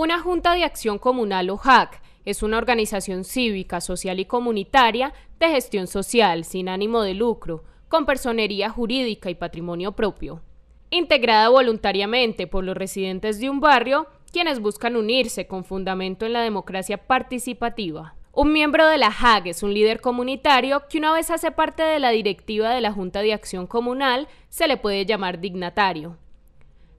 Una Junta de Acción Comunal o JAC es una organización cívica, social y comunitaria de gestión social sin ánimo de lucro, con personería jurídica y patrimonio propio. Integrada voluntariamente por los residentes de un barrio, quienes buscan unirse con fundamento en la democracia participativa. Un miembro de la JAG es un líder comunitario que una vez hace parte de la directiva de la Junta de Acción Comunal se le puede llamar dignatario.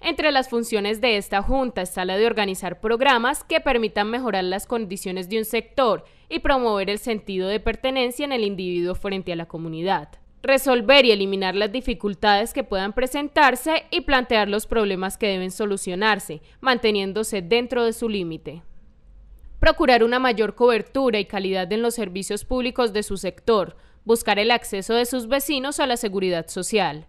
Entre las funciones de esta junta está la de organizar programas que permitan mejorar las condiciones de un sector y promover el sentido de pertenencia en el individuo frente a la comunidad. Resolver y eliminar las dificultades que puedan presentarse y plantear los problemas que deben solucionarse, manteniéndose dentro de su límite procurar una mayor cobertura y calidad en los servicios públicos de su sector, buscar el acceso de sus vecinos a la seguridad social,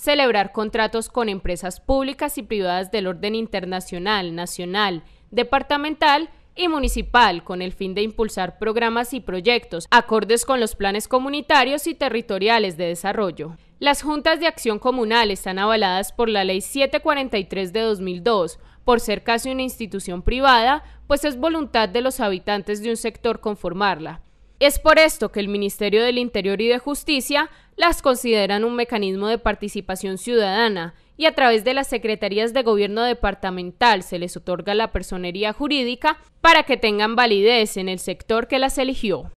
celebrar contratos con empresas públicas y privadas del orden internacional, nacional, departamental, y municipal con el fin de impulsar programas y proyectos acordes con los planes comunitarios y territoriales de desarrollo. Las juntas de acción comunal están avaladas por la Ley 743 de 2002, por ser casi una institución privada, pues es voluntad de los habitantes de un sector conformarla. Es por esto que el Ministerio del Interior y de Justicia las consideran un mecanismo de participación ciudadana y a través de las secretarías de gobierno departamental se les otorga la personería jurídica para que tengan validez en el sector que las eligió.